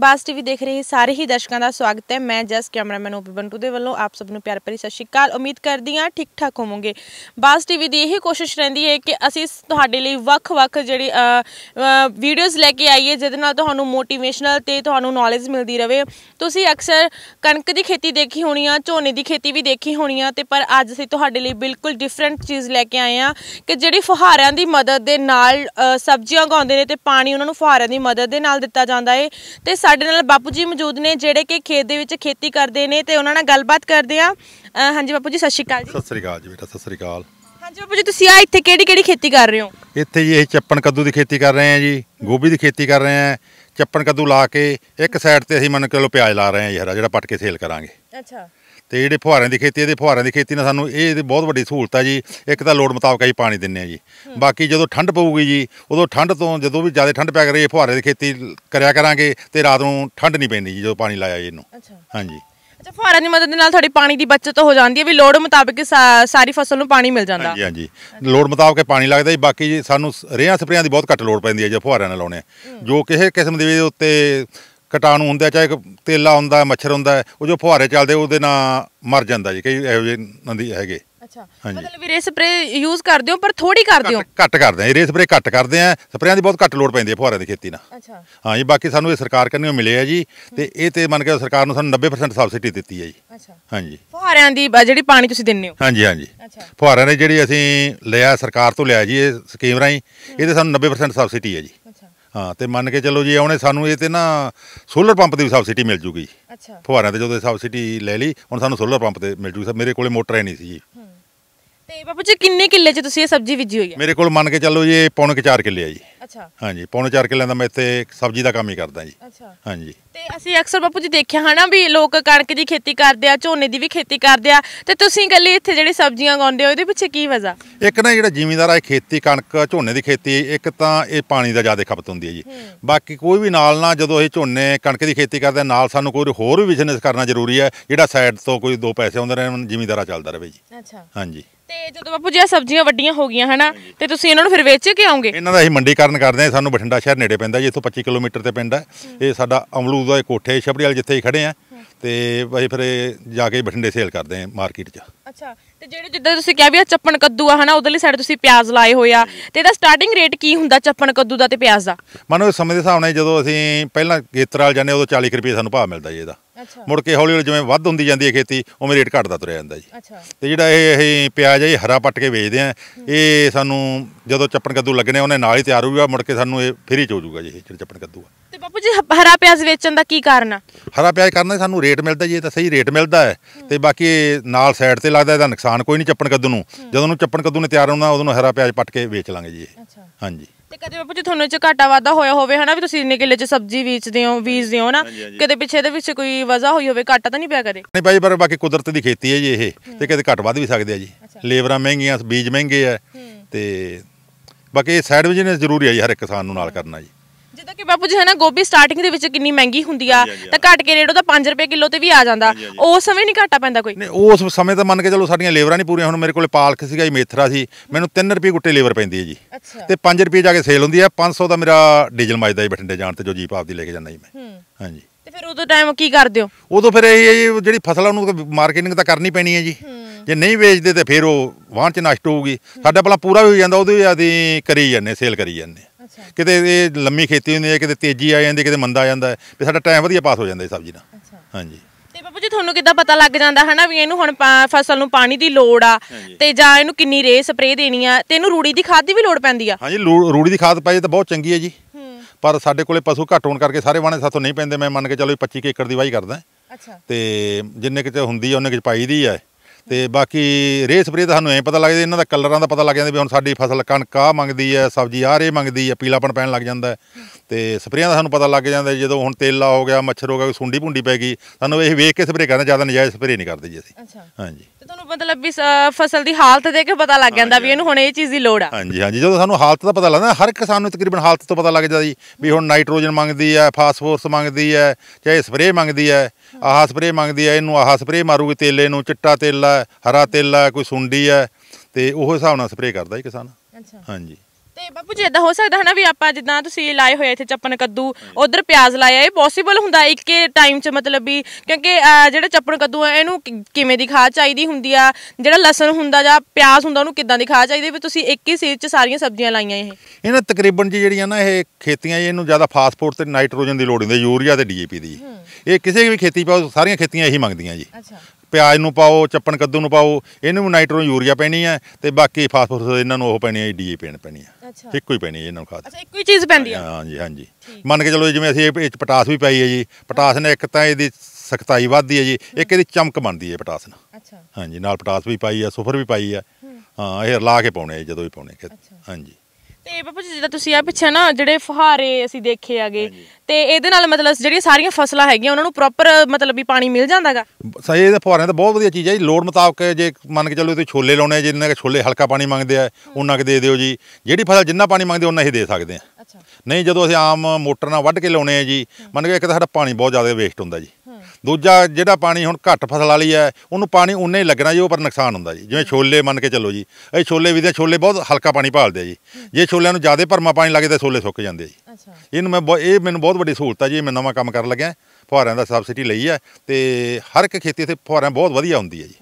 ਬਾਸ TV ਦੇਖ ਰਹੇ ਸਾਰੇ ਹੀ ਦਰਸ਼ਕਾਂ ਦਾ ਸਵਾਗਤ ਹੈ ਮੈਂ ਜਸ ਕੈਮਰਾਮੈਨ ਓਪੀ ਬੰਟੂ ਦੇ ਵੱਲੋਂ ਆਪ ਸਭ ਨੂੰ ਪਿਆਰ ਭਰੀ ਸਤਿ ਸ਼੍ਰੀ ਅਕਾਲ ਉਮੀਦ ਕਰਦੀ ਹਾਂ ਠੀਕ ਠਾਕ ਹੋਵੋਗੇ ਬਾਸ ਟੀਵੀ ਦੀ ਇਹ ਕੋਸ਼ਿਸ਼ ਰਹਿੰਦੀ ਹੈ ਕਿ ਅਸੀਂ ਤੁਹਾਡੇ ਲਈ ਵੱਖ-ਵੱਖ ਜਿਹੜੀ ਵੀਡੀਓਜ਼ ਲੈ ਕੇ ਆਈਏ ਜਿਹਦੇ ਨਾਲ ਤੁਹਾਨੂੰ ਮੋਟੀਵੇਸ਼ਨਲ ਤੇ ਤੁਹਾਨੂੰ ਨੌਲੇਜ ਮਿਲਦੀ ਰਵੇ ਤੁਸੀਂ ਅਕਸਰ ਕਣਕ ਦੀ ਖੇਤੀ ਦੇਖੀ ਹੋਣੀ ਆ ਝੋਨੇ ਦੀ ਖੇਤੀ ਵੀ ਦੇਖੀ ਹੋਣੀ ਆ ਤੇ ਪਰ ਅੱਜ ਅਸੀਂ ਤੁਹਾਡੇ ਲਈ ਬਿਲਕੁਲ ਡਿਫਰੈਂਟ ਚੀਜ਼ ਲੈ ਕੇ ਆਏ ਆ ਕਿ ਜਿਹੜੀ ਫੁਹਾਰਿਆਂ ਦੀ ਮਦਦ ਦੇ ਨਾਲ ਸਬਜ਼ੀਆਂ ਉਗਾਉਂਦੇ ਨੇ ਤੇ ਪਾਣੀ ਉਹਨਾਂ ਨੂੰ ਫੁਹਾਰਿਆਂ ਦੀ ਮਦਦ ਦੇ ਨਾਲ ਦਿੱਤਾ ਜਾਂਦਾ ਹੈ ਤੇ ਸਾਡੇ ਨਾਲ ਬਾਪੂ ਜੀ ਮੌਜੂਦ ਨੇ ਜਿਹੜੇ ਕਿ ਖੇਤ ਦੇ ਵਿੱਚ ਖੇਤੀ ਕਰਦੇ ਨੇ ਤੇ ਉਹਨਾਂ ਨਾਲ ਗੱਲਬਾਤ ਕਰਦੇ ਆ ਹਾਂਜੀ ਬਾਪੂ ਜੀ ਸਤਿ ਸ਼੍ਰੀ ਅਕਾਲ ਜੀ ਸਤਿ ਸ੍ਰੀ ਅਕਾਲ ਜੀ ਬੇਟਾ ਸਤਿ ਸ੍ਰੀ ਅਕਾਲ ਹਾਂਜੀ ਬਾਪੂ ਜੀ ਤੁਸੀਂ ਆ ਇੱਥੇ ਕਿਹੜੀ ਕਿਹੜੀ ਖੇਤੀ ਕਰ ਰਹੇ ਹੋ ਇੱਥੇ ਜੀ ਇਹ ਚੱਪਣ ਕੱਦੂ ਦੀ ਖੇਤੀ ਕਰ ਰਹੇ ਆ ਜੀ ਗੋਭੀ ਦੀ ਖੇਤੀ ਕਰ ਰਹੇ ਆ ਚੱਪਣ ਕੱਦੂ ਲਾ ਕੇ ਇੱਕ ਸਾਈਡ ਤੇ ਅਸੀਂ ਮੰਨ ਕੇ ਲੋ ਪਿਆਜ਼ ਲਾ ਰਹੇ ਆ ਜੀ ਹਰਾ ਜਿਹੜਾ ਪੱਟ ਕੇ ਸੇਲ ਕਰਾਂਗੇ ਅੱਛਾ ਤੇ ਜਿਹੜੇ ਫੁਹਾਰਿਆਂ ਦੀ ਖੇਤੀ ਇਹਦੇ ਫੁਹਾਰਿਆਂ ਦੀ ਖੇਤੀ ਨਾਲ ਸਾਨੂੰ ਇਹ ਇਹਦੀ ਬਹੁਤ ਵੱਡੀ ਸਹੂਲਤ ਹੈ ਜੀ ਇੱਕ ਤਾਂ ਲੋੜ ਮੁਤਾਬਕ ਹੀ ਪਾਣੀ ਦਿੰਨੇ ਆ ਜੀ ਬਾਕੀ ਜਦੋਂ ਠੰਡ ਪਊਗੀ ਜੀ ਉਦੋਂ ਠੰਡ ਤੋਂ ਜਦੋਂ ਵੀ ਜ਼ਿਆਦਾ ਠੰਡ ਪੈ ਰਹੀ ਹੈ ਫੁਹਾਰੇ ਦੀ ਖੇਤੀ ਕਰਿਆ ਕਰਾਂਗੇ ਤੇ ਰਾਤ ਨੂੰ ਠੰਡ ਨਹੀਂ ਪੈਂਦੀ ਜੀ ਜਦੋਂ ਪਾਣੀ ਲਾਇਆ ਜੀ ਇਹਨੂੰ ਹਾਂਜੀ ਅੱਛਾ ਫੁਹਾਰਿਆਂ ਦੀ ਮਦਦ ਨਾਲ ਤੁਹਾਡੀ ਪਾਣੀ ਦੀ ਬਚਤ ਹੋ ਜਾਂਦੀ ਹੈ ਵੀ ਲੋੜ ਮੁਤਾਬਕ ਸਾਰੀ ਫਸਲ ਨੂੰ ਪਾਣੀ ਮਿਲ ਜਾਂਦਾ ਹਾਂਜੀ ਹਾਂਜੀ ਲੋੜ ਮੁਤਾਬਕ ਪਾਣੀ ਲੱਗਦਾ ਜੀ ਬਾਕੀ ਸਾਨੂੰ ਰੇਹਾਂ ਸਪਰੇਆਂ ਦੀ ਬਹੁਤ ਘੱਟ ਲੋੜ ਪੈਂਦੀ ਹੈ ਜੇ ਫੁਹਾਰਿਆਂ ਨਾਲ ਲਾਉਣੇ ਜੋ ਕਿਸੇ ਕਿਸਮ ਦੇ ਉੱਤੇ ਕਟਾਣੂ ਹੁੰਦਾ ਚਾਹੇ ਤੇਲਾ ਹੁੰਦਾ ਮੱਛਰ ਹੁੰਦਾ ਉਹ ਜੋ ਫੁਹਾਰੇ ਚੱਲਦੇ ਉਹਦੇ ਨਾਲ ਮਰ ਜਾਂਦਾ ਜੀ ਕਈ ਇਹੋ ਜਿਹੇ ਨੰਦੀ ਹੈਗੇ ਅੱਛਾ ਮਤਲਬ ਵੀ ਰੇ ਸਪਰੇ ਯੂਜ਼ ਕਰਦੇ ਹੋ ਪਰ ਥੋੜੀ ਕਰਦੇ ਹੋ ਘੱਟ ਕਰਦੇ ਆ ਰੇ ਸਪਰੇ ਘੱਟ ਕਰਦੇ ਆ ਸਪਰੇਆਂ ਦੀ ਬਹੁਤ ਘੱਟ ਲੋੜ ਪੈਂਦੀ ਹੈ ਫੁਹਾਰੇ ਦੀ ਖੇਤੀ ਨਾਲ ਅੱਛਾ ਹਾਂ ਜੀ ਬਾਕੀ ਸਾਨੂੰ ਇਹ ਸਰਕਾਰ ਕੰਨਿਓ ਮਿਲੇ ਆ ਜੀ ਤੇ ਇਹ ਤੇ ਮੰਨ ਕੇ ਸਰਕਾਰ ਨੂੰ ਸਾਨੂੰ 90% ਸਬਸਿਡੀ ਦਿੱਤੀ ਹੈ ਜੀ ਅੱਛਾ ਹਾਂ ਜੀ ਫੁਹਾਰਿਆਂ ਦੀ ਜਿਹੜੀ ਪਾਣੀ ਤੁਸੀਂ ਦਿੰਨੇ ਹੋ ਹਾਂ ਜੀ ਹਾਂ ਜੀ ਫੁਹਾਰਿਆਂ ਨੇ ਜਿਹੜੀ ਅਸੀਂ ਲਿਆ ਸਰਕਾਰ ਤੋਂ ਲਿਆ ਜੀ ਇਹ ਸਕੀਮ ਰਾਈ ਇਹਦੇ ਸਾਨੂੰ 90% ਸਬਸਿਡੀ ਹੈ ਜੀ ਹਾਂ ਤੇ ਮੰਨ ਕੇ ਚੱਲੋ ਜੀ ਉਹਨੇ ਸਾਨੂੰ ਇਹ ਤੇ ਨਾ ਸੋਲਰ ਪੰਪ ਦੀ ਵੀ ਸਬਸਿਡੀ ਮਿਲ ਜੂਗੀ ਅੱਛਾ ਫੁਹਾਰਿਆਂ ਤੇ ਜਦੋਂ ਸਬਸਿਡੀ ਲੈ ਲਈ ਹੁਣ ਸਾਨੂੰ ਸੋਲਰ ਪੰਪ ਤੇ ਮਿਲ ਜੂਗੀ ਸਰ ਮੇਰੇ ਕੋਲੇ ਮੋਟਰ ਹੈ ਨਹੀਂ ਸੀ ਜੀ ਤੇ ਬਾਪੂ ਜੀ ਕਿੰਨੇ ਕਿੱਲੇ 'ਚ ਤੁਸੀਂ ਇਹ ਸਬਜ਼ੀ ਬੀਜੀ ਹੋਈ ਹੈ ਮੇਰੇ ਕੋਲ ਮੰਨ ਕੇ ਚੱਲੋ ਜੀ ਇਹ ਪੌਣੇ 4 ਕਿੱਲੇ ਆ ਜੀ ਅੱਛਾ ਹਾਂਜੀ ਪੌਣੇ 4 ਕਿੱਲੇ ਦਾ ਮੈਂ ਇੱਥੇ ਸਬਜ਼ੀ ਦਾ ਕੰਮ ਹੀ ਕਰਦਾ ਜੀ ਅੱਛਾ ਹਾਂਜੀ ਤੇ ਅਸੀਂ ਅਕਸਰ ਬਾਪੂ ਜੀ ਦੇਖਿਆ ਹਨਾ ਵੀ ਲੋਕ ਕਣਕ ਦੀ ਖੇਤੀ ਕਰਦੇ ਆ ਝੋਨੇ ਦੀ ਵੀ ਖੇਤੀ ਕਰਦੇ ਆ ਤੇ ਤੁਸੀਂ ਗੱਲੀ ਇੱਥੇ ਜਿਹੜੇ ਸਬਜ਼ੀਆਂ ਗਾਉਂਦੇ ਹੋ ਇਹਦੇ ਪਿੱਛੇ ਕੀ ਵਜ੍ਹਾ ਇੱਕ ਨਾ ਜਿਹੜਾ ਜ਼ਿਮੀਂਦਾਰ ਆ ਖੇਤੀ ਕਣਕ ਝੋਨੇ ਦੀ ਖੇਤੀ ਇੱਕ ਤਾਂ ਇਹ ਪਾਣੀ ਦਾ ਜ਼ਿਆਦਾ ਖਪਤ ਹੁੰਦੀ ਹੈ ਜੀ ਬਾਕੀ ਕੋਈ ਵੀ ਨਾਲ ਨਾ ਜਦੋਂ ਇਹ ਝੋਨੇ ਕਣਕ ਦੀ ਖੇਤੀ ਕਰਦੇ ਆ ਨਾਲ ਸਾਨੂੰ ਕੋਈ ਹੋਰ ਵੀ ਬਿਜ਼ਨਸ ਕਰਨਾ ਜ਼ਰੂਰੀ ਹੈ ਜਿਹੜਾ ਸਾਈਡ ਤੋਂ ਕੋਈ ਦੋ ਪੈਸੇ ਆਉਂਦੇ ਰਹਿਣ ਜ਼ਿਮੀਂਦਾਰਾ ਚੱਲਦਾ ਰਹੇ ਜੀ ਅੱਛਾ ਹਾਂਜੀ ਤੇ ਜਦੋਂ ਬਾਪੂ ਜੀ ਆ ਸਬਜ਼ੀਆਂ ਵੱਡੀਆਂ ਹੋ ਗਈਆਂ ਹਨਾ ਤੇ ਤੁਸੀਂ ਇਹਨਾਂ ਨੂੰ ਫਿਰ ਵੇਚ ਕੇ ਆਉਂਗੇ ਇਹਨਾਂ ਦਾ ਅਸੀਂ ਮੰਡੀਕਰਨ ਕਰਦੇ ਹਾਂ ਸਾਨੂੰ ਬਠਿੰਡਾ ਸ਼ਹਿਰ ਨੇੜੇ ਪੈਂਦਾ ਜੀ ਇੱਥੋਂ 25 ਕਿਲੋਮੀਟਰ ਤੇ ਪਿੰਡ ਹੈ ਇਹ ਸਾਡਾ ਅਮਲੂ ਦਾ ਕੋਠੇ ਛਬੜੀ ਵਾਲ ਜਿੱਥੇ ਹੀ ਖੜੇ ਆ ਤੇ ਅਸੀਂ ਫਿਰ ਜਾ ਕੇ ਬਠਿੰਡੇ ਸੇਲ ਕਰਦੇ ਆ ਮਾਰਕੀਟ 'ਚ ਅੱਛਾ ਤੇ ਜਿਹੜੇ ਜਿੱਦਾਂ ਤੁਸੀਂ ਕਿਹਾ ਵੀ ਆ ਚੱਪਣ ਕੱਦੂ ਆ ਹਨਾ ਉਧਰਲੀ ਸਾਈਡ ਤੁਸੀਂ ਪਿਆਜ਼ ਲਾਏ ਹੋਏ ਆ ਤੇ ਇਹਦਾ ਸਟਾਰਟਿੰਗ ਰੇਟ ਕੀ ਹੁੰਦਾ ਚੱਪਣ ਕੱਦੂ ਦਾ ਤੇ ਪਿਆਜ਼ ਦਾ ਮੰਨੋ ਸਮੇਂ ਦੇ ਹਿਸਾਬ ਨਾਲ ਜਦੋਂ ਅਸੀਂ ਪਹਿਲਾਂ ਗੇਤਰਾਲ ਜਾਂਦੇ ਉਦੋਂ 40 ਰੁਪਏ ਸਾਨੂੰ ਭਾਅ ਮਿਲਦਾ ਜੀ ਇਹਦਾ ਮੁੜ ਕੇ ਹੌਲੀ ਹੌਲੀ ਜਿਵੇਂ ਵੱਧ ਹੁੰਦੀ ਜਾਂਦੀ ਹੈ ਖੇਤੀ ਉਵੇਂ ਰੇਟ ਘਟਦਾ ਤੁਰਿਆ ਜਾਂਦਾ ਜੀ ਤੇ ਜਿਹੜਾ ਇਹ ਇਹ ਪਿਆਜ਼ ਹੈ ਇਹ ਹਰਾ ਪੱਟ ਕੇ ਵੇਚਦੇ ਆ ਇਹ ਸਾਨੂੰ ਜਦੋਂ ਚੱਪਣ ਕੱਦੂ ਲੱਗਣੇ ਉਹਨੇ ਨਾਲ ਹੀ ਤਿਆਰ ਹੋਊਗਾ ਮੁੜ ਕੇ ਸਾਨੂੰ ਇਹ ਫਰੀ ਚ ਹੋ ਜਾਊਗਾ ਜੀ ਜਿਹੜਾ ਚੱਪਣ ਕੱਦੂ ਆ ਤੇ ਬਾਪੂ ਜੀ ਹਰਾ ਪਿਆਜ਼ ਵੇਚਣ ਦਾ ਕੀ ਕਾਰਨ ਆ ਹਰਾ ਪਿਆਜ਼ ਕਰਨ ਦਾ ਸਾਨੂੰ ਰੇਟ ਮਿਲਦਾ ਜੀ ਇਹ ਤਾਂ ਸਹੀ ਰੇਟ ਮਿਲਦਾ ਹੈ ਤੇ ਬਾਕੀ ਨਾਲ ਸਾਈਡ ਤੇ ਲੱਗਦਾ ਇਹਦਾ ਨੁਕਸਾਨ ਕੋਈ ਨਹੀਂ ਚੱਪਣ ਕੱਦੂ ਨੂੰ ਜਦੋਂ ਉਹਨੂੰ ਚੱਪਣ ਕੱਦੂ ਨੇ ਤਿਆਰ ਹੋਣਾ ਉਦੋਂ ਹਰਾ ਪਿਆਜ਼ ਪੱਟ ਕੇ ਵੇਚ ਲਾਂਗੇ ਜੀ ਹਾਂਜੀ ਤੇ ਕਦੇ ਬਾਪੂ ਜੀ ਤੁਹਾਨੂੰ ਚ ਘਾਟਾ ਵਾਧਾ ਹੋਇਆ ਹੋਵੇ ਹਨਾ ਵੀ ਤੁਸੀਂ ਇੰਨੇ ਕਿੱਲੇ ਚ ਸਬਜ਼ੀ ਵੇਚਦੇ ਹੋ ਬੀਜਦੇ ਹੋ ਨਾ ਕਦੇ ਪਿੱਛੇ ਦੇ ਵਿੱਚ ਕੋਈ ਵਜ੍ਹਾ ਹੋਈ ਹੋਵੇ ਘਾਟਾ ਤਾਂ ਨਹੀਂ ਪਿਆ ਕਦੇ ਨਹੀਂ ਭਾਈ ਪਰ ਬਾਕੀ ਕੁਦਰਤ ਦੀ ਖੇਤੀ ਹੈ ਜੀ ਇਹ ਤੇ ਕਦੇ ਘਟ ਵੱਧ ਵੀ ਸਕਦੇ ਆ ਜੀ ਲੇਬਰਾਂ ਮਹਿੰਗੀਆਂ ਬੀਜ ਮਹਿੰਗੇ ਆ ਤੇ ਬਾਕੀ ਇਹ ਸਾਈਡ ਬਿਜ਼ਨਸ ਜ਼ਰੂਰੀ ਹੈ ਜੀ ਹਰ ਇੱਕ ਕਿਸਾਨ ਨੂੰ ਨਾਲ ਕਰਨਾ ਜੀ ਜਿੱਦਾਂ ਕਿ ਬਾਪੂ ਜੀ ਹੈ ਨਾ ਗੋਭੀ ਸਟਾਰਟਿੰਗ ਦੇ ਵਿੱਚ ਕਿੰਨੀ ਮਹਿੰਗੀ ਹੁੰਦੀ ਆ ਤਾਂ ਘਟ ਕੇ ਰੇਟ ਉਹਦਾ 5 ਰੁਪਏ ਕਿਲੋ ਤੇ ਵੀ ਆ ਜਾਂਦਾ ਉਸ ਸਮੇਂ ਨਹੀਂ ਘਾਟਾ ਪੈਂਦਾ ਕੋਈ ਨਹੀਂ ਉਸ ਸਮੇਂ ਤਾਂ ਮੰਨ ਕੇ ਚੱਲੋ ਸਾਡੀਆਂ ਲੇਬਰਾਂ ਨਹੀਂ ਪੂਰੀਆਂ ਹੁਣ ਮੇਰੇ ਕੋਲੇ ਪਾਲਕ ਸੀਗਾ ਜੀ ਮੇਥਰਾ ਸੀ ਮੈਨੂੰ 3 ਰੁਪਏ ਗੁੱਟੇ ਲੇਬਰ ਪੈਂਦੀ ਹੈ ਜੀ ਤੇ 5 ਰੁਪਏ ਜਾ ਕੇ ਸੇਲ ਹੁੰਦੀ ਆ 500 ਦਾ ਮੇਰਾ ਡੀਜ਼ਲ ਮੱਚਦਾ ਹੀ ਬਠਿੰਡੇ ਜਾਣ ਤੇ ਜੋ ਜੀਪ ਆਪਦੀ ਲੈ ਕੇ ਜਾਂਦਾ ਜੀ ਮੈਂ ਹਾਂਜੀ ਤੇ ਫਿਰ ਉਦੋਂ ਟਾਈਮ ਕੀ ਕਰਦੇ ਹੋ ਉਦੋਂ ਫਿਰ ਇਹ ਜਿਹੜੀ ਫਸਲ ਆ ਉਹਨੂੰ ਮਾਰਕੀਟਿੰਗ ਤਾਂ ਕਰਨੀ ਪੈਣੀ ਹੈ ਜੀ ਜੇ ਨਹੀਂ ਵੇਚਦੇ ਤੇ ਫਿਰ ਉਹ ਵਾਹਣ ਚ ਨਸ਼ਟ ਹੋਊਗੀ ਸਾਡਾ ਪਹਿਲਾਂ ਪੂਰਾ ਵੀ ਹੋ ਜਾਂਦਾ ਉਹਦੇ ਅਸੀਂ ਕਰੀ ਜਾਂਦੇ ਸੇਲ ਕਰੀ ਜਾਂਦੇ ਕਿਤੇ ਇਹ ਲੰਮੀ ਖੇਤੀ ਹੁੰਦੀ ਹੈ ਕਿਤੇ ਤੇਜ਼ੀ ਆ ਜਾਂਦੀ ਕਿਤੇ ਮੰਦਾ ਆ ਜਾਂਦਾ ਤੇ ਸਾਡਾ ਟਾਈਮ ਵਧੀਆ ਪਾਸ ਹੋ ਜਾਂਦਾ ਹੈ ਸਬਜ਼ੀ ਨਾਲ ਹਾਂਜੀ ਤੇ ਬਾਪੂ ਜੀ ਤੁਹਾਨੂੰ ਕਿੱਦਾਂ ਪਤਾ ਲੱਗ ਜਾਂਦਾ ਹਨਾ ਵੀ ਇਹਨੂੰ ਹੁਣ ਫਸਲ ਨੂੰ ਪਾਣੀ ਦੀ ਲੋੜ ਆ ਤੇ ਜਾਂ ਇਹਨੂੰ ਕਿੰਨੀ ਰੇ ਸਪਰੇ ਦੇਣੀ ਆ ਤੇ ਇਹਨੂੰ ਰੂੜੀ ਦੀ ਖਾਦ ਦੀ ਵੀ ਲੋੜ ਪੈਂਦੀ ਆ ਹਾਂਜੀ ਰੂੜੀ ਦੀ ਖਾਦ ਪਾਈ ਤਾਂ ਬਹੁਤ ਚੰਗੀ ਹੈ ਜੀ ਪਰ ਸਾਡੇ ਕੋਲੇ ਪਸ਼ੂ ਘੱਟ ਹੋਣ ਕਰਕੇ ਸਾਰੇ ਵਾਣੇ ਸਾਥੋਂ ਨਹੀਂ ਪੈਂਦੇ ਮੈਂ ਮੰਨ ਕੇ ਚੱਲੋ 25 ਏਕੜ ਦੀ ਵਾਹੀ ਕਰਦਾ ਅੱਛਾ ਤੇ ਜਿੰਨੇ ਕਿਤੇ ਹੁੰਦੀ ਆ ਉਹਨੇ ਕਿ ਦੀ ਆ ਤੇ ਬਾਕੀ ਰੇਹ ਸਪਰੇ ਤਾਂ ਸਾਨੂੰ ਐ ਪਤਾ ਲੱਗਦਾ ਇਹਨਾਂ ਦਾ ਕਲਰਾਂ ਦਾ ਪਤਾ ਲੱਗ ਜਾਂਦਾ ਵੀ ਹੁਣ ਸਾਡੀ ਫਸਲ ਕਣਕ ਆ ਮੰਗਦੀ ਐ ਸਬਜ਼ੀ ਆ ਰੇ ਮੰਗਦੀ ਐ ਪੀਲਾਪਣ ਪੈਣ ਲੱਗ ਜਾਂਦਾ ਤੇ ਸਪਰੇਆਂ ਦਾ ਸਾਨੂੰ ਪਤਾ ਲੱਗ ਜਾਂਦਾ ਜਦੋਂ ਹੁਣ ਤੇਲਾ ਹੋ ਗਿਆ ਮੱਛਰ ਹੋ ਗਿਆ ਸੁੰਡੀ ਭੁੰਡੀ ਪੈ ਗਈ ਸਾਨੂੰ ਇਹ ਵੇਖ ਕੇ ਸਪਰੇ ਕਰਨਾ ਜ਼ਿਆਦਾ ਨਜਾਇਜ਼ ਸਪਰੇ ਨਹੀਂ ਕਰਦੇ ਜੀ ਅਸੀਂ ਹਾਂਜੀ ਤੇ ਤੁਹਾਨੂੰ ਮਤਲਬ ਵੀ ਫਸਲ ਦੀ ਹਾਲਤ ਦੇਖ ਕੇ ਪਤਾ ਲੱਗ ਜਾਂਦਾ ਵੀ ਇਹਨੂੰ ਹੁਣ ਇਹ ਚੀਜ਼ ਦੀ ਲੋੜ ਆ ਹਾਂਜੀ ਹਾਂਜੀ ਜਦੋਂ ਸਾਨੂੰ ਹਾਲਤ ਦਾ ਪਤਾ ਲੱਗਦਾ ਹਰ ਕਿਸਾਨ ਨੂੰ ਤਕਰੀਬਨ ਹਾਲਤ ਤੋਂ ਪਤਾ ਲੱਗ ਜਾਂਦਾ ਜੀ ਵੀ ਹੁਣ ਨਾਈਟ੍ਰੋਜਨ ਮੰਗਦੀ ਐ ਫਾਸਫੋਰਸ ਮੰਗਦੀ ਐ ਚਾਹੇ ਸਪਰੇ ਮੰਗਦੀ ਐ ਆਹ ਸਪਰੇ ਮੰਗਦੀ ਐ ਇਹਨੂੰ ਆਹ ਸਪਰੇ ਮਾਰੂਗੀ ਤੇਲੇ ਨੂੰ ਚਿੱਟਾ ਤੇਲਾ ਹੈ ਹਰਾ ਤਿਲ ਹੈ ਕੋਈ ਸੁੰਡੀ ਹੈ ਤੇ ਉਹ ਹਿਸਾਬ ਨਾਲ ਸਪਰੇਅ ਕਰਦਾ ਜੀ ਕਿਸਾਨ ਅੱਛਾ ਹਾਂਜੀ ਤੇ ਬਾਪੂ ਜੀ ਇਦਾਂ ਹੋ ਸਕਦਾ ਹਨਾ ਵੀ ਆਪਾਂ ਜਿੱਦਾਂ ਤੁਸੀਂ ਲਾਏ ਹੋਏ ਇੱਥੇ ਚੱਪਣ ਕੱਦੂ ਉਧਰ ਪਿਆਜ਼ ਲਾਇਆ ਇਹ ਪੋਸੀਬਲ ਹੁੰਦਾ ਇੱਕੇ ਟਾਈਮ 'ਚ ਮਤਲਬ ਵੀ ਕਿਉਂਕਿ ਜਿਹੜਾ ਚੱਪਣ ਕੱਦੂ ਹੈ ਇਹਨੂੰ ਕਿਵੇਂ ਦੀ ਖਾਦ ਚਾਹੀਦੀ ਹੁੰਦੀ ਆ ਜਿਹੜਾ ਲਸਣ ਹੁੰਦਾ ਜਾਂ ਪਿਆਜ਼ ਹੁੰਦਾ ਉਹਨੂੰ ਕਿੱਦਾਂ ਦੀ ਖਾਦ ਚਾਹੀਦੀ ਵੀ ਤੁਸੀਂ ਇੱਕ ਹੀ ਸੀਜ਼ 'ਚ ਸਾਰੀਆਂ ਸਬਜ਼ੀਆਂ ਲਾਈਆਂ ਇਹ ਇਹਨਾਂ ਤਕਰੀਬਨ ਜੀ ਜਿਹੜੀਆਂ ਨਾ ਇਹ ਖੇਤੀਆਂ ਇਹਨੂੰ ਜ਼ਿਆਦਾ ਫਾਸਫੋਰਸ ਤੇ ਨਾਈਟ੍ਰੋਜਨ ਦੀ ਲੋੜ ਹੁੰਦੀ ਯੂਰੀਆ ਤੇ ਡੀਏਪੀ ਦੀ ਇਹ ਕਿਸੇ ਵੀ ਖੇਤੀ ਪਾਓ ਸਾਰੀਆਂ ਖੇਤੀਆਂ ਇਹੀ ਮੰਗਦੀਆਂ ਜੀ ਪਿਆਜ਼ ਨੂੰ ਪਾਓ ਚੱਪਣ ਕੱਦੂ ਨੂੰ ਪਾਓ ਇਹਨੂੰ ਵੀ ਨਾਈਟਰੋ ਯੂਰੀਆ ਪੈਣੀ ਹੈ ਤੇ ਬਾਕੀ ਫਾਸਫੋਰਸ ਇਹਨਾਂ ਨੂੰ ਉਹ ਪੈਣੀ ਹੈ ਡੀਏ ਪੈਣ ਪੈਣੀ ਹੈ ਇੱਕੋ ਹੀ ਪੈਣੀ ਹੈ ਇਹਨਾਂ ਨੂੰ ਖਾਦ ਅੱਛਾ ਇੱਕੋ ਹੀ ਚੀਜ਼ ਪੈਂਦੀ ਹੈ ਹਾਂਜੀ ਹਾਂਜੀ ਮੰਨ ਕੇ ਚਲੋ ਜਿਵੇਂ ਅਸੀਂ ਇਹ ਪਟਾਸ ਵੀ ਪਾਈ ਹੈ ਜੀ ਪਟਾਸ ਨੇ ਇੱਕ ਤਾਂ ਇਹਦੀ ਸਖਤਾਈ ਵੱਧਦੀ ਹੈ ਜੀ ਇੱਕ ਇਹਦੀ ਚਮਕ ਬਣਦੀ ਹੈ ਪਟਾਸ ਨਾਲ ਅੱਛਾ ਹਾਂਜੀ ਨਾਲ ਪਟਾਸ ਵੀ ਪਾਈ ਹੈ ਸੁਫਰ ਵੀ ਪਾਈ ਹੈ ਹਾਂ ਇਹ ਲਾ ਕੇ ਪਾਉਣੇ ਜਦੋਂ ਵੀ ਪਾਉਣੇ ਹਾਂਜੀ ਤੇ ਬਾਬਾ ਜੀ ਜਿਹੜਾ ਤੁਸੀਂ ਆ ਪਿੱਛੇ ਨਾ ਜਿਹੜੇ ਫਹਾਰੇ ਅਸੀਂ ਦੇਖੇ ਆਗੇ ਤੇ ਇਹਦੇ ਨਾਲ ਮਤਲਬ ਜਿਹੜੀਆਂ ਸਾਰੀਆਂ ਫਸਲਾਂ ਹੈਗੀਆਂ ਉਹਨਾਂ ਨੂੰ ਪ੍ਰੋਪਰ ਮਤਲਬ ਵੀ ਪਾਣੀ ਮਿਲ ਜਾਂਦਾਗਾ ਸਹੀ ਇਹਦੇ ਫਹਾਰਿਆਂ ਤਾਂ ਬਹੁਤ ਵਧੀਆ ਚੀਜ਼ ਹੈ ਜੀ ਲੋੜ ਮੁਤਾਬਕ ਜੇ ਮੰਨ ਕੇ ਚੱਲੋ ਤੁਸੀਂ ਛੋਲੇ ਲਾਉਣੇ ਜਿੰਨਾ ਕਿ ਛੋਲੇ ਹਲਕਾ ਪਾਣੀ ਮੰਗਦੇ ਆ ਉਹਨਾਂ ਕੇ ਦੇ ਦਿਓ ਜੀ ਜਿਹੜੀ ਫਸਲ ਜਿੰਨਾ ਪਾਣੀ ਮੰਗਦੇ ਉਹਨਾਂ ਹੀ ਦੇ ਸਕਦੇ ਆ ਅੱਛਾ ਨਹੀਂ ਜਦੋਂ ਅਸੀਂ ਆਮ ਮੋਟਰ ਨਾਲ ਵੱਢ ਕੇ ਲਾਉਣੇ ਆ ਜੀ ਮੰਨ ਕੇ ਇੱਕ ਤਾਂ ਸਾਡਾ ਪਾਣੀ ਬਹੁਤ ਜ਼ਿਆਦਾ ਵੇਸਟ ਹੁੰਦਾ ਜੀ ਦੂਜਾ ਜਿਹੜਾ ਪਾਣੀ ਹੁਣ ਘੱਟ ਫਸਲ ਵਾਲੀ ਹੈ ਉਹਨੂੰ ਪਾਣੀ ਉਨੇ ਹੀ ਲੱਗਣਾ ਜੀ ਉਹ ਪਰ ਨੁਕਸਾਨ ਹੁੰਦਾ ਜੀ ਜਿਵੇਂ ਛੋਲੇ ਮੰਨ ਕੇ ਚੱਲੋ ਜੀ ਇਹ ਛੋਲੇ ਵੀ ਦੇ ਛੋਲੇ ਬਹੁਤ ਹਲਕਾ ਪਾਣੀ ਭਾਲਦੇ ਆ ਜੀ ਜੇ ਛੋਲਿਆਂ ਨੂੰ ਜ਼ਿਆਦਾ ਭਰਮਾ ਪਾਣੀ ਲੱਗੇ ਤਾਂ ਛੋਲੇ ਸੁੱਕ ਜਾਂਦੇ ਜੀ ਇਹਨੂੰ ਮੈਂ ਇਹ ਮੈਨੂੰ ਬਹੁਤ ਵੱਡੀ ਸਹੂਲਤ ਆ ਜੀ ਮੈਂ ਨਵਾਂ ਕੰਮ ਕਰਨ ਲੱਗਿਆ ਫੁਹਾਰਿਆਂ ਦਾ ਸਬਸਿਡੀ ਲਈ ਹੈ ਤੇ ਹਰ ਇੱਕ ਖੇਤੀ ਤੇ ਫੁਹਾਰਿਆਂ ਬਹੁਤ ਵਧੀਆ ਹੁੰਦੀ ਹੈ ਜੀ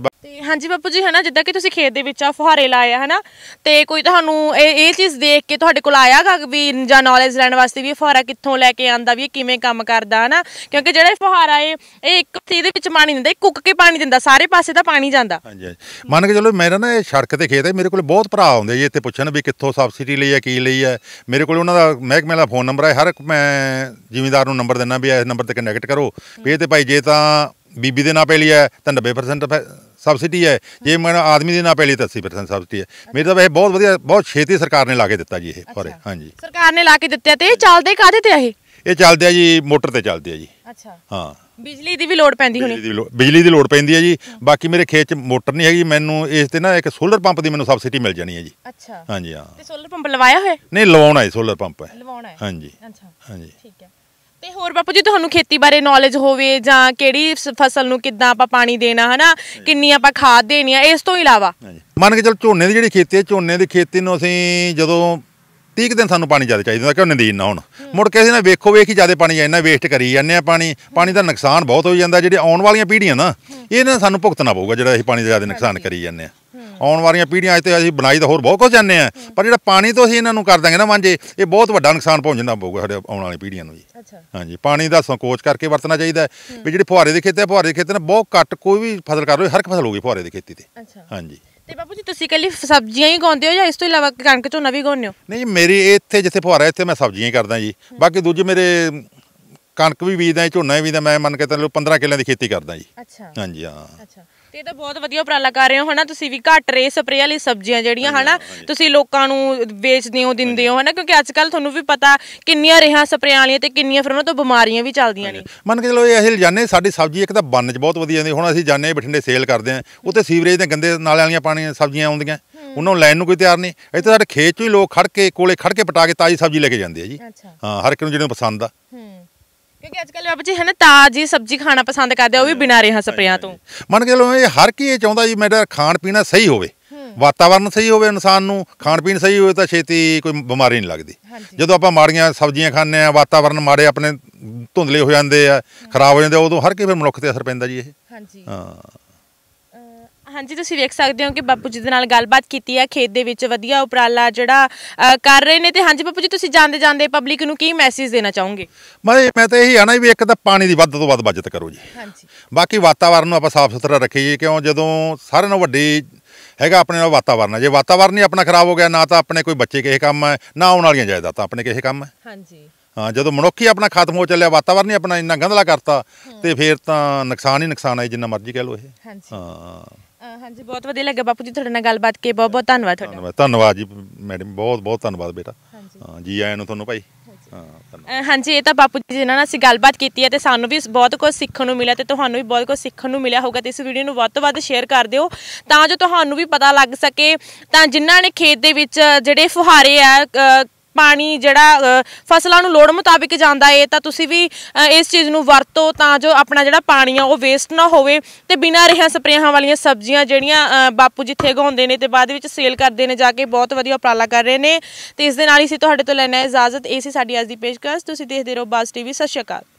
ਤੇ ਹਾਂਜੀ ਬਾਪੂ ਜੀ ਹਨਾ ਜਿੱਦਾਂ ਕਿ ਤੁਸੀਂ ਖੇਤ ਦੇ ਵਿੱਚ ਆ ਫੁਹਾਰੇ ਲਾਏ ਆ ਹਨਾ ਤੇ ਕੋਈ ਤੁਹਾਨੂੰ ਇਹ ਇਹ ਚੀਜ਼ ਦੇਖ ਕੇ ਤੁਹਾਡੇ ਕੋਲ ਆਇਆਗਾ ਵੀ ਜਾਂ ਨੌਲੇਜ ਲੈਣ ਵਾਸਤੇ ਵੀ ਫੁਹਾਰਾ ਕਿੱਥੋਂ ਲੈ ਕੇ ਆਂਦਾ ਵੀ ਇਹ ਕਿਵੇਂ ਕੰਮ ਕਰਦਾ ਹਨਾ ਕਿਉਂਕਿ ਜਿਹੜਾ ਫੁਹਾਰਾ ਏ ਇਹ ਇੱਕ ਚੀਜ਼ ਦੇ ਵਿੱਚ ਪਾਣੀ ਦਿੰਦਾ ਕੁੱਕ ਕੇ ਪਾਣੀ ਦਿੰਦਾ ਸਾਰੇ ਪਾਸੇ ਦਾ ਪਾਣੀ ਜਾਂਦਾ ਹਾਂਜੀ ਮੰਨ ਕੇ ਚੱਲੋ ਮੇਰਾ ਨਾ ਇਹ ਸੜਕ ਤੇ ਖੇਤ ਹੈ ਮੇਰੇ ਕੋਲ ਬਹੁਤ ਭਰਾ ਆਉਂਦੇ ਜੀ ਇੱਥੇ ਪੁੱਛਣ ਵੀ ਕਿੱਥੋਂ ਸਬਸਿਡੀ ਲਈ ਹੈ ਕੀ ਲਈ ਹੈ ਮੇਰੇ ਕੋਲ ਉਹਨਾਂ ਦਾ ਮਹਿਕਮੇ ਦਾ ਫੋਨ ਨੰਬਰ ਹੈ ਹਰ ਇੱਕ ਮੈਂ ਜ਼ਿਮੀਂਦਾਰ ਨੂੰ ਨੰਬਰ ਦਿੰਦਾ ਵੀ ਇਸ ਨੰਬਰ ਤੇ ਕਨੈਕਟ ਕਰੋ ਵੀ ਇਹ ਤੇ ਭਾਈ ਜੇ ਤਾਂ ਬੀਬੀ ਦੇ ਨਾਂ ਪੈ ਹੈ ਤਾਂ 90% ਸਬਸਿਡੀ ਹੈ ਜੇ ਮੈਂ ਆਦਮੀ ਦੇ ਨਾਂ ਪੈ ਲਈ ਤਾਂ 80% ਸਬਸਿਡੀ ਹੈ ਮੇਰੇ ਤਾਂ ਇਹ ਬਹੁਤ ਵਧੀਆ ਬਹੁਤ ਛੇਤੀ ਸਰਕਾਰ ਨੇ ਲਾ ਕੇ ਦਿੱਤਾ ਜੀ ਇਹ ਪਰ ਹਾਂਜੀ ਸਰਕਾਰ ਨੇ ਲਾ ਕੇ ਦਿੱਤਾ ਤੇ ਇਹ ਚੱਲਦੇ ਕਾਦੇ ਤੇ ਆ ਇਹ ਇਹ ਚੱਲਦੇ ਆ ਜੀ ਮੋਟਰ ਤੇ ਚੱਲਦੇ ਆ ਜੀ ਅੱਛਾ ਹਾਂ ਬਿਜਲੀ ਦੀ ਵੀ ਲੋਡ ਪੈਂਦੀ ਹੋਣੀ ਬਿਜਲੀ ਦੀ ਲੋਡ ਪੈਂਦੀ ਹੈ ਜੀ ਬਾਕੀ ਮੇਰੇ ਖੇਤ 'ਚ ਮੋਟਰ ਨਹੀਂ ਹੈਗੀ ਮੈਨੂੰ ਇਸ ਤੇ ਨਾ ਇੱਕ ਸੋਲਰ ਪੰਪ ਦੀ ਮੈਨੂੰ ਸਬਸਿਡੀ ਮਿਲ ਜਾਣੀ ਹੈ ਜੀ ਅੱਛਾ ਹਾਂਜੀ ਹਾਂ ਤੇ ਸੋਲਰ ਪੰਪ ਲਵਾਇਆ ਹੋਇਆ ਨਹੀਂ ਲਵਾਉਣਾ ਹੈ ਸੋਲਰ ਪੰਪ ਹੈ ਲਵਾਉਣਾ ਹੈ ਹਾਂਜੀ ਅੱਛਾ ਹਾਂਜੀ ਠੀਕ ਹੈ ਤੇ ਹੋਰ ਬਾਪੂ ਜੀ ਤੁਹਾਨੂੰ ਖੇਤੀ ਬਾਰੇ ਨੌਲੇਜ ਹੋਵੇ ਜਾਂ ਕਿਹੜੀ ਫਸਲ ਨੂੰ ਕਿੱਦਾਂ ਆਪਾਂ ਪਾਣੀ ਦੇਣਾ ਹਨਾ ਕਿੰਨੀ ਆਪਾਂ ਖਾਦ ਦੇਣੀ ਆ ਇਸ ਤੋਂ ਇਲਾਵਾ ਮੰਨ ਕੇ ਚੱਲ ਝੋਨੇ ਦੀ ਜਿਹੜੀ ਖੇਤੀ ਹੈ ਝੋਨੇ ਦੀ ਖੇਤੀ ਨੂੰ ਅਸੀਂ ਜਦੋਂ 30 ਦਿਨ ਸਾਨੂੰ ਪਾਣੀ ਜ਼ਿਆਦਾ ਚਾਹੀਦਾ ਕਿਉਂ ਝੋਨੇ ਨਾ ਹੁਣ ਮੁੜ ਕੇ ਅਸੀਂ ਨਾ ਵੇਖੋ ਵੇਖ ਹੀ ਜ਼ਿਆਦਾ ਪਾਣੀ ਜਾਂਦਾ ਵੇਸਟ ਕਰੀ ਜਾਂਦੇ ਆ ਪਾਣੀ ਪਾਣੀ ਦਾ ਨੁਕਸਾਨ ਬਹੁਤ ਹੋ ਜਾਂਦਾ ਜਿਹੜੇ ਆਉਣ ਵਾਲੀਆਂ ਪੀੜ੍ਹੀਆਂ ਨਾ ਇਹਨਾਂ ਸਾਨੂੰ ਭੁਗਤਣਾ ਪਊਗਾ ਜਿਹੜਾ ਅਸੀਂ ਪਾਣੀ ਦਾ ਜ਼ਿਆਦਾ ਨੁਕਸਾਨ ਕਰੀ ਜਾਂਦੇ ਆ ਆਉਣ ਵਾਲੀਆਂ ਪੀੜ੍ਹੀਆਂ ਅਜੇ ਤੇ ਅਸੀਂ ਬਣਾਈ ਤਾਂ ਹੋਰ ਬਹੁਤ ਕੁਝ ਜਾਣਦੇ ਆ ਪਰ ਜਿਹੜਾ ਪਾਣੀ ਤੋਂ ਅਸੀਂ ਇਹਨਾਂ ਨੂੰ ਕਰ ਦਾਂਗੇ ਨਾ ਮਾਂਜੇ ਇਹ ਬਹੁਤ ਵੱਡਾ ਨੁਕਸਾਨ ਪਹੁੰਚਣਾ ਪਊਗਾ ਸਾਡੇ ਆਉਣ ਵਾਲੀਆਂ ਪੀੜ੍ਹੀਆਂ ਨੂੰ ਜੀ ਹਾਂਜੀ ਪਾਣੀ ਦਾ ਸੰਕੋਚ ਕਰਕੇ ਵਰਤਣਾ ਚਾਹੀਦਾ ਵੀ ਜਿਹੜੇ ਫੁਹਾਰੇ ਦੇ ਖੇਤ ਹੈ ਫੁਹਾਰੇ ਦੇ ਖੇਤ ਨੇ ਬਹੁਤ ਘੱਟ ਕੋਈ ਵੀ ਫਸਲ ਕਰ ਲਓ ਹਰ ਇੱਕ ਫਸਲ ਗਈ ਫੁਹਾਰੇ ਦੇ ਖੇਤੀ ਤੇ ਹਾਂਜੀ ਤੇ ਬਾਪੂ ਜੀ ਤੁਸੀਂ ਕੱਲੀ ਸਬਜ਼ੀਆਂ ਹੀ ਗਾਉਂਦੇ ਹੋ ਜਾਂ ਇਸ ਤੋਂ ਇਲਾਵਾ ਕਣਕ ਝੋਨਾ ਵੀ ਗਾਉਂਦੇ ਹੋ ਨਹੀਂ ਮੇਰੀ ਇੱਥੇ ਜਿੱਥੇ ਫੁਹਾਰਾ ਇੱਥੇ ਮੈਂ ਸਬਜ਼ੀਆਂ ਹੀ ਕਰਦਾ ਜੀ ਬਾਕੀ ਦੂਜੇ ਮੇਰੇ ਕਣਕ ਵੀ ਬੀਜਦਾ ਝੋਨਾ ਵੀ ਬੀਜਦਾ ਮੈਂ ਮੰਨ ਕੇ ਚੱਲੋ 15 ਕਿੱਲਿਆਂ ਦੀ ਖੇਤੀ ਕਰਦਾ ਜੀ ਅੱਛਾ ਹਾਂਜੀ ਹਾਂ ਅੱਛਾ ਤੇ ਇਹ ਤਾਂ ਬਹੁਤ ਵਧੀਆ ਉਪਰਾਲਾ ਕਰ ਰਹੇ ਹੋ ਹਨਾ ਤੁਸੀਂ ਵੀ ਘੱਟ ਰੇ ਸਪਰੇ ਵਾਲੀ ਸਬਜ਼ੀਆਂ ਜਿਹੜੀਆਂ ਹਨਾ ਤੁਸੀਂ ਲੋਕਾਂ ਨੂੰ ਵੇਚਦੇ ਹੋ ਦਿੰਦੇ ਹੋ ਹਨਾ ਕਿਉਂਕਿ ਅੱਜ ਕੱਲ ਤੁਹਾਨੂੰ ਵੀ ਪਤਾ ਕਿੰਨੀਆਂ ਰਹਿਆਂ ਸਪਰੇ ਵਾਲੀਆਂ ਤੇ ਕਿੰਨੀਆਂ ਫਿਰ ਉਹਨਾਂ ਤੋਂ ਬਿਮਾਰੀਆਂ ਵੀ ਚੱਲਦੀਆਂ ਨੇ ਮੰਨ ਕੇ ਚਲੋ ਇਹ ਅਸੀਂ ਜਾਣੇ ਸਾਡੀ ਸਬਜ਼ੀ ਇੱਕ ਤਾਂ ਬੰਨ 'ਚ ਬਹੁਤ ਵਧੀਆ ਹੁੰਦੀ ਹੁਣ ਅਸੀਂ ਜਾਣੇ ਬਠਿੰਡੇ ਸੇਲ ਕਰਦੇ ਆਂ ਉੱਤੇ ਸੀਵਰੇਜ ਦੇ ਗੰਦੇ ਨਾਲਿਆਂ ਵਾਲੀਆਂ ਪਾਣੀਆਂ ਸਬਜ਼ੀਆਂ ਆਉਂਦੀਆਂ ਉਹਨਾਂ ਨੂੰ ਲੈਣ ਨੂੰ ਕੋਈ ਤਿਆਰ ਨਹੀਂ ਇੱਥੇ ਸਾਡੇ ਖੇਤ 'ਚੋਂ ਹੀ ਲੋਕ ਖੜ ਕੇ ਕੋਲੇ ਖੜ ਕੇ ਪਟਾ ਕੇ ਤਾਜ਼ੀ ਸਬਜ਼ੀ ਲੈ ਕੇ ਜਾਂਦੇ ਆ ਜੀ ਹਾਂ ਹਰ ਇੱਕ ਨੂੰ ਜਿਹਨੂੰ ਪਸੰਦ ਆ ਹੂੰ ਕਿਉਂਕਿ ਅੱਜ ਕੱਲ੍ਹ ਬਾਬਾ ਜੀ ਹਨਾ ਤਾਜ਼ੀ ਸਬਜ਼ੀ ਖਾਣਾ ਪਸੰਦ ਕਰਦੇ ਆ ਉਹ ਵੀ ਬਿਨਾਂ ਰੇਹਾਂ ਸਪਰੇਆਂ ਤੋਂ ਮੰਨ ਕੇ ਲਓ ਇਹ ਹਰ ਕੀ ਇਹ ਚਾਹੁੰਦਾ ਜੀ ਮੇਰਾ ਖਾਣ ਪੀਣਾ ਸਹੀ ਹੋਵੇ ਵਾਤਾਵਰਨ ਸਹੀ ਹੋਵੇ ਇਨਸਾਨ ਨੂੰ ਖਾਣ ਪੀਣ ਸਹੀ ਹੋਵੇ ਤਾਂ ਛੇਤੀ ਕੋਈ ਬਿਮਾਰੀ ਨਹੀਂ ਲੱਗਦੀ ਜਦੋਂ ਆਪਾਂ ਮਾੜੀਆਂ ਸਬਜ਼ੀਆਂ ਖਾਂਦੇ ਆ ਵਾਤਾਵਰਨ ਮਾੜੇ ਆਪਣੇ ਧੁੰਦਲੇ ਹੋ ਜਾਂਦੇ ਆ ਖਰਾਬ ਹੋ ਜਾਂਦੇ ਉਦੋਂ ਹਰ ਕੀ ਫਿਰ ਮਨੁੱਖ ਤੇ ਅਸਰ ਪੈਂਦਾ ਜੀ ਇਹ ਹਾਂਜੀ ਹਾਂ ਹਾਂਜੀ ਤੁਸੀਂ ਵੇਖ ਸਕਦੇ ਹੋ ਕਿ ਬਾਪੂ ਜੀ ਦੇ ਨਾਲ ਗੱਲਬਾਤ ਕੀਤੀ ਹੈ ਖੇਤ ਦੇ ਵਿੱਚ ਵਧੀਆ ਉਪਰਾਲਾ ਜਿਹੜਾ ਕਰ ਰਹੇ ਨੇ ਤੇ ਹਾਂਜੀ ਬਾਪੂ ਜੀ ਤੁਸੀਂ ਜਾਂਦੇ ਜਾਂਦੇ ਪਬਲਿਕ ਨੂੰ ਕੀ ਮੈਸੇਜ ਦੇਣਾ ਚਾਹੋਗੇ ਮੈਂ ਮੈਂ ਤਾਂ ਇਹੀ ਆਣਾ ਵੀ ਇੱਕ ਤਾਂ ਪਾਣੀ ਦੀ ਵੱਧ ਤੋਂ ਵੱਧ ਬਚਤ ਕਰੋ ਜੀ ਹਾਂਜੀ ਬਾਕੀ ਵਾਤਾਵਰਨ ਨੂੰ ਆਪਾਂ ਸਾਫ਼ ਸੁਥਰਾ ਰੱਖੀਏ ਕਿਉਂ ਜਦੋਂ ਸਾਰਿਆਂ ਨਾਲੋਂ ਵੱਡੀ ਹੈਗਾ ਆਪਣੇ ਨਾਲ ਵਾਤਾਵਰਨ ਜੇ ਵਾਤਾਵਰਨ ਹੀ ਆਪਣਾ ਖਰਾਬ ਹੋ ਗਿਆ ਨਾ ਤਾਂ ਆਪਣੇ ਕੋਈ ਬੱਚੇ ਕਿਸੇ ਕੰਮ ਹੈ ਨਾ ਆਉਣ ਵਾਲੀਆਂ ਜਾਇਦਾਦਾਂ ਆਪਣੇ ਕਿਸੇ ਕੰਮ ਹੈ ਹਾਂਜੀ ਜਦੋਂ ਮਨੁੱਖੀ ਆਪਣਾ ਖਤਮ ਹੋ ਚੱਲਿਆ ਵਾਤਾਵਰਨ ਹੀ ਆਪਣਾ ਇੰਨਾ ਗੰਧਲਾ ਕਰਤਾ ਤੇ ਫੇਰ ਤਾਂ ਨੁਕਸਾਨ ਹੀ ਨੁਕਸਾਨ ਹੈ ਜਿੰਨਾ ਮਰਜ਼ੀ ਕਹਿ ਲੋ ਇਹ ਹਾਂ ਹਾਂਜੀ ਬਹੁਤ ਵਧੀਆ ਲੱਗਾ ਬਾਪੂ ਜੀ ਤੁਹਾਡੇ ਨਾਲ ਗੱਲਬਾਤ ਕੇ ਬਹੁਤ ਬਹੁਤ ਧੰਨਵਾਦ ਤੁਹਾਡਾ ਧੰਨਵਾਦ ਧੰਨਵਾਦ ਜੀ ਮੈਡਮ ਬਹੁਤ ਬਹੁਤ ਧੰਨਵਾਦ ਬੇਟਾ ਹਾਂ ਜੀ ਆਇਆਂ ਨੂੰ ਤੁਹਾਨੂੰ ਭਾਈ ਹਾਂਜੀ ਇਹ ਤਾਂ ਬਾਪੂ ਜੀ ਜਿਨ੍ਹਾਂ ਨਾਲ ਅਸੀਂ ਗੱਲਬਾਤ ਕੀਤੀ ਹੈ ਤੇ ਸਾਨੂੰ ਵੀ ਬਹੁਤ ਕੁਝ ਸਿੱਖਣ ਨੂੰ ਮਿਲਿਆ ਤੇ ਤੁਹਾਨੂੰ ਵੀ ਬਹੁਤ ਕੁਝ ਸਿੱਖਣ ਨੂੰ ਮਿਲਿਆ ਹੋਊਗਾ ਤੇ ਇਸ ਵੀਡੀਓ ਨੂੰ ਵੱਧ ਤੋਂ ਵੱਧ ਸ਼ੇਅਰ ਕਰ ਦਿਓ ਤਾਂ ਜੋ ਤੁਹਾਨੂੰ ਵੀ ਪਤਾ ਲੱਗ ਸਕੇ ਤਾਂ ਜਿਨ੍ਹਾਂ ਨੇ ਖੇਤ ਦੇ ਵਿੱਚ ਜਿਹੜੇ ਫੁਹਾਰੇ ਆ ਪਾਣੀ ਜਿਹੜਾ ਫਸਲਾਂ ਨੂੰ ਲੋੜ ਮੁਤਾਬਿਕ ਜਾਂਦਾ ਏ ਤਾਂ ਤੁਸੀਂ ਵੀ ਇਸ ਚੀਜ਼ ਨੂੰ ਵਰਤੋ ਤਾਂ ਜੋ ਆਪਣਾ ਜਿਹੜਾ ਪਾਣੀ ਆ ਉਹ ਵੇਸਟ ਨਾ ਹੋਵੇ ਤੇ ਬਿਨਾਂ ਰਹਿਆਂ ਸਪਰੇਹਾਂ ਵਾਲੀਆਂ ਸਬਜ਼ੀਆਂ ਜਿਹੜੀਆਂ ਬਾਪੂ ਜੀ ਘਾਉਂਦੇ ਨੇ ਤੇ ਬਾਅਦ ਵਿੱਚ ਸੇਲ ਕਰਦੇ ਨੇ ਜਾ ਕੇ ਬਹੁਤ ਵਧੀਆ ਉਪਰਾਲਾ ਕਰ ਰਹੇ ਨੇ ਤੇ ਇਸ ਦੇ ਨਾਲ ਹੀ ਸੀ ਤੁਹਾਡੇ ਤੋਂ ਲੈਣਾ ਇਜਾਜ਼ਤ ਇਹ ਸੀ ਸਾਡੀ ਅੱਜ ਦੀ ਪੇਸ਼ਕਸ਼ ਤੁਸੀਂ ਦੇਖਦੇ ਰਹੋ ਬਾਸ ਟੀਵੀ ਸਤਿ ਸ਼੍ਰੀ ਅਕਾਲ